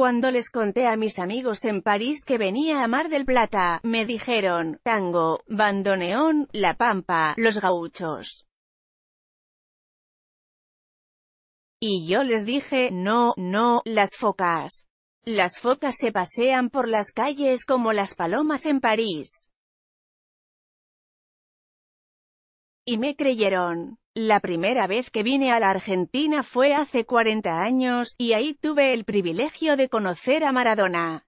Cuando les conté a mis amigos en París que venía a Mar del Plata, me dijeron, tango, bandoneón, la pampa, los gauchos. Y yo les dije, no, no, las focas. Las focas se pasean por las calles como las palomas en París. Y me creyeron. La primera vez que vine a la Argentina fue hace 40 años, y ahí tuve el privilegio de conocer a Maradona.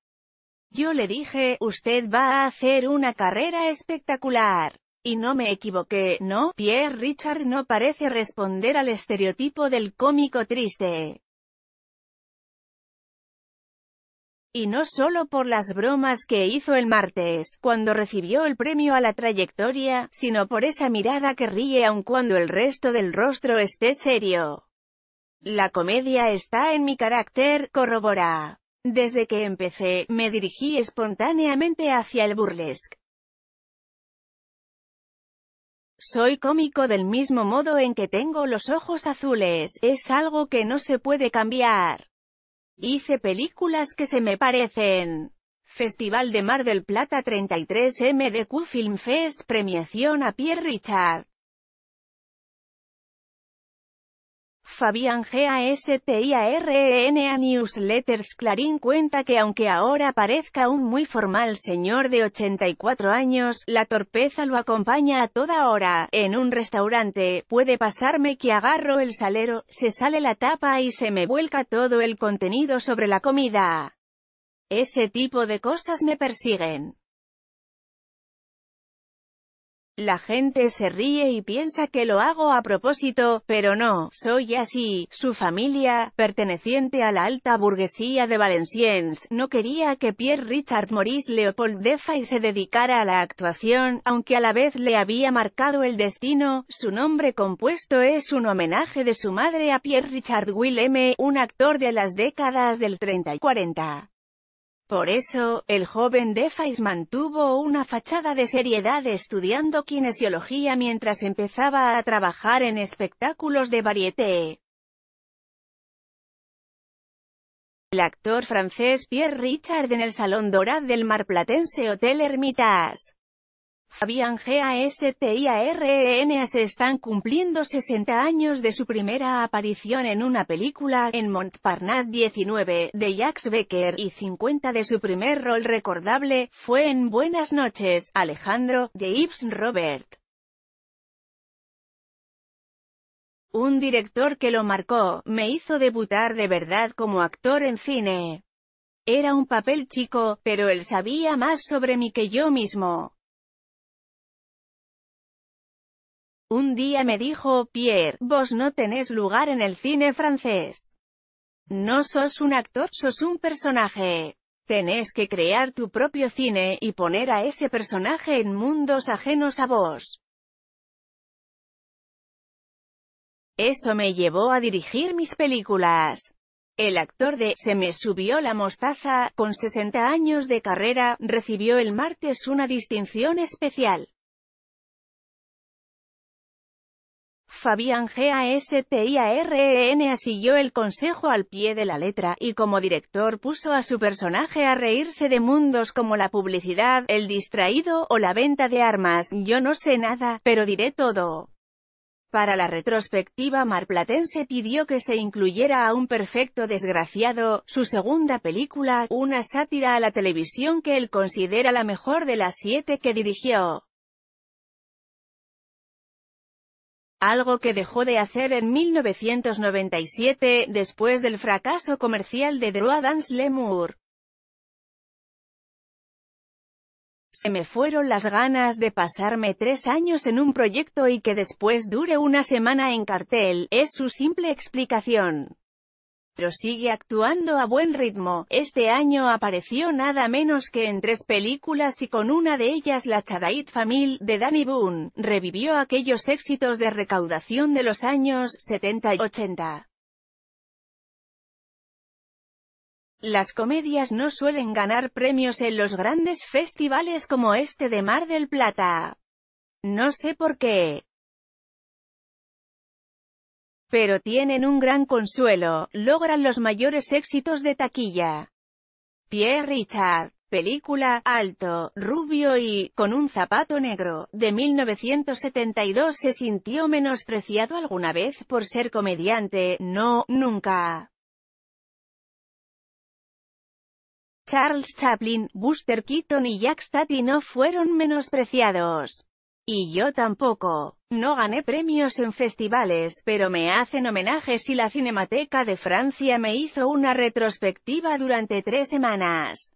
Yo le dije, usted va a hacer una carrera espectacular. Y no me equivoqué, ¿no? Pierre Richard no parece responder al estereotipo del cómico triste. Y no solo por las bromas que hizo el martes, cuando recibió el premio a la trayectoria, sino por esa mirada que ríe aun cuando el resto del rostro esté serio. La comedia está en mi carácter, corrobora. Desde que empecé, me dirigí espontáneamente hacia el burlesque. Soy cómico del mismo modo en que tengo los ojos azules, es algo que no se puede cambiar. Hice películas que se me parecen. Festival de Mar del Plata 33 MDQ Film Fest Premiación a Pierre Richard. Fabián e N a Newsletters Clarín cuenta que aunque ahora parezca un muy formal señor de 84 años, la torpeza lo acompaña a toda hora. En un restaurante, puede pasarme que agarro el salero, se sale la tapa y se me vuelca todo el contenido sobre la comida. Ese tipo de cosas me persiguen. La gente se ríe y piensa que lo hago a propósito, pero no, soy así. Su familia, perteneciente a la alta burguesía de Valenciennes, no quería que Pierre Richard Maurice Leopold Defay se dedicara a la actuación, aunque a la vez le había marcado el destino. Su nombre compuesto es un homenaje de su madre a Pierre Richard Willem, un actor de las décadas del 30 y 40. Por eso, el joven Defais mantuvo una fachada de seriedad estudiando kinesiología mientras empezaba a trabajar en espectáculos de varieté. El actor francés Pierre Richard en el Salón Dorad del marplatense Hotel ermitas. Fabián G.A.S.T.I.A.R.E.N.A. se están cumpliendo 60 años de su primera aparición en una película, en Montparnasse 19, de Jacques Becker, y 50 de su primer rol recordable, fue en Buenas noches, Alejandro, de Yves Robert. Un director que lo marcó, me hizo debutar de verdad como actor en cine. Era un papel chico, pero él sabía más sobre mí que yo mismo. Un día me dijo, Pierre, vos no tenés lugar en el cine francés. No sos un actor, sos un personaje. Tenés que crear tu propio cine y poner a ese personaje en mundos ajenos a vos. Eso me llevó a dirigir mis películas. El actor de Se me subió la mostaza, con 60 años de carrera, recibió el martes una distinción especial. Fabián G.A.S.T.I.A.R.E.N. asiguió el consejo al pie de la letra, y como director puso a su personaje a reírse de mundos como la publicidad, el distraído, o la venta de armas. Yo no sé nada, pero diré todo. Para la retrospectiva marplatense pidió que se incluyera a Un Perfecto Desgraciado, su segunda película, una sátira a la televisión que él considera la mejor de las siete que dirigió. algo que dejó de hacer en 1997, después del fracaso comercial de Drew Dance Lemur. Se me fueron las ganas de pasarme tres años en un proyecto y que después dure una semana en cartel, es su simple explicación pero sigue actuando a buen ritmo. Este año apareció nada menos que en tres películas y con una de ellas La Chadait Famil, de Danny Boone, revivió aquellos éxitos de recaudación de los años 70 y 80. Las comedias no suelen ganar premios en los grandes festivales como este de Mar del Plata. No sé por qué. Pero tienen un gran consuelo, logran los mayores éxitos de taquilla. Pierre Richard, película, alto, rubio y, con un zapato negro, de 1972 se sintió menospreciado alguna vez por ser comediante, no, nunca. Charles Chaplin, Buster Keaton y Jack Statty no fueron menospreciados. Y yo tampoco. No gané premios en festivales, pero me hacen homenajes y la Cinemateca de Francia me hizo una retrospectiva durante tres semanas.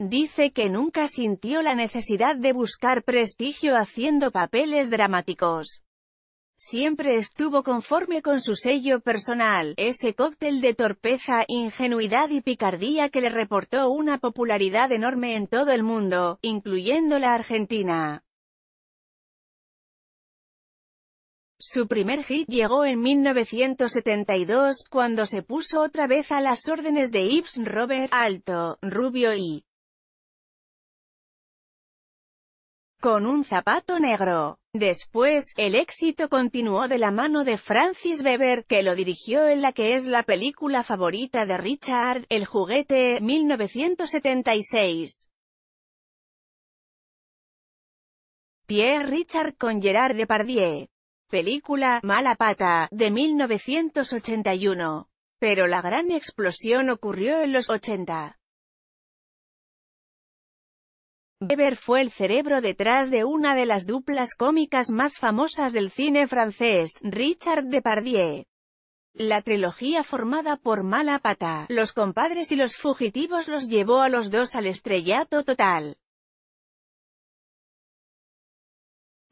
Dice que nunca sintió la necesidad de buscar prestigio haciendo papeles dramáticos. Siempre estuvo conforme con su sello personal, ese cóctel de torpeza, ingenuidad y picardía que le reportó una popularidad enorme en todo el mundo, incluyendo la Argentina. Su primer hit llegó en 1972, cuando se puso otra vez a las órdenes de Ibs Robert Alto, Rubio y con un zapato negro. Después, el éxito continuó de la mano de Francis Weber, que lo dirigió en la que es la película favorita de Richard, El juguete, 1976. Pierre Richard con Gerard Depardieu. Película, Mala Pata, de 1981. Pero la gran explosión ocurrió en los 80. Weber fue el cerebro detrás de una de las duplas cómicas más famosas del cine francés, Richard Depardieu. La trilogía formada por Malapata, Los compadres y Los fugitivos los llevó a los dos al estrellato total.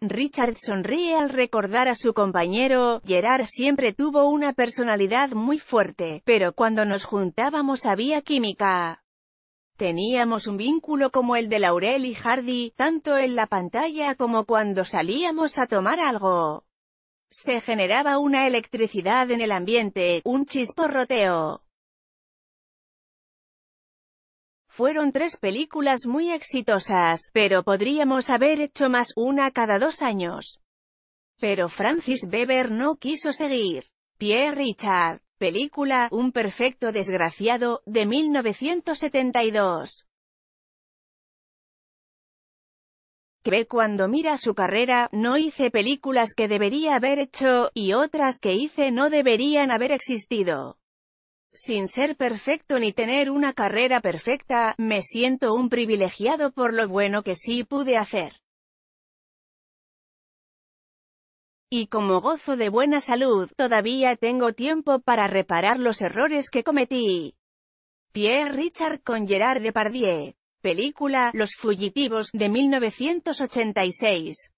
Richard sonríe al recordar a su compañero, Gerard siempre tuvo una personalidad muy fuerte, pero cuando nos juntábamos había química. Teníamos un vínculo como el de Laurel y Hardy, tanto en la pantalla como cuando salíamos a tomar algo. Se generaba una electricidad en el ambiente, un chisporroteo. Fueron tres películas muy exitosas, pero podríamos haber hecho más, una cada dos años. Pero Francis Weber no quiso seguir. Pierre Richard Película, Un perfecto desgraciado, de 1972. que cuando mira su carrera, no hice películas que debería haber hecho, y otras que hice no deberían haber existido. Sin ser perfecto ni tener una carrera perfecta, me siento un privilegiado por lo bueno que sí pude hacer. Y como gozo de buena salud, todavía tengo tiempo para reparar los errores que cometí. Pierre Richard con Gerard Depardieu. Película, Los Fugitivos, de 1986.